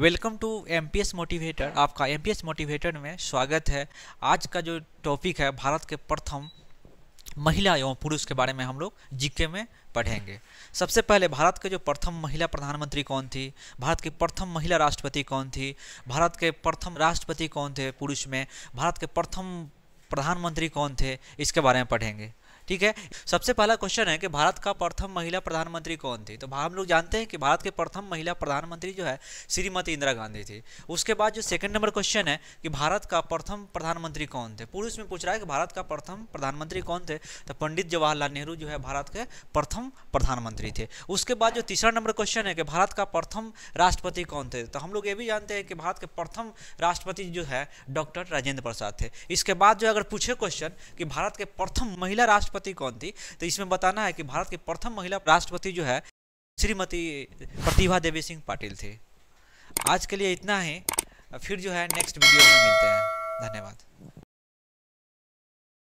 welcome to M P S motivator आपका M P S motivator में स्वागत है आज का जो टॉपिक है भारत के प्रथम महिला एवं पुरुष के बारे में हम लोग जीके में पढ़ेंगे सबसे पहले भारत के जो प्रथम महिला प्रधानमंत्री कौन थी भारत की प्रथम महिला राष्ट्रपति कौन थी भारत के प्रथम राष्ट्रपति कौन थे पुरुष में भारत के प्रथम प्रधानमंत्री कौन थे इसके बारे में पढ़ेंगे ठीक है सबसे पहला क्वेश्चन है कि भारत का प्रथम महिला प्रधानमंत्री कौन थी तो हम लोग जानते हैं कि भारत के प्रथम महिला प्रधानमंत्री जो है श्रीमती इंदिरा गांधी थी उसके बाद जो सेकंड नंबर क्वेश्चन है कि भारत का प्रथम प्रधानमंत्री कौन थे पुरुष में पूछ रहा है कि भारत का प्रथम प्रधानमंत्री कौन थे तो पंडित जवाहरलाल नेहरू जो है भारत के प्रथम प्रधानमंत्री थे उसके बाद जो तीसरा नंबर क्वेश्चन है कि भारत का प्रथम राष्ट्रपति कौन थे तो हम लोग ये भी जानते हैं कि भारत के प्रथम राष्ट्रपति जो है डॉक्टर राजेंद्र प्रसाद थे इसके बाद जो अगर पूछे क्वेश्चन कि भारत के प्रथम महिला राष्ट्र राष्ट्रपति कौन थी तो इसमें बताना है कि भारत की प्रथम महिला राष्ट्रपति जो है श्रीमती प्रतिभा देवी सिंह पाटिल थे आज के लिए इतना ही फिर जो है नेक्स्ट वीडियो में मिलते हैं धन्यवाद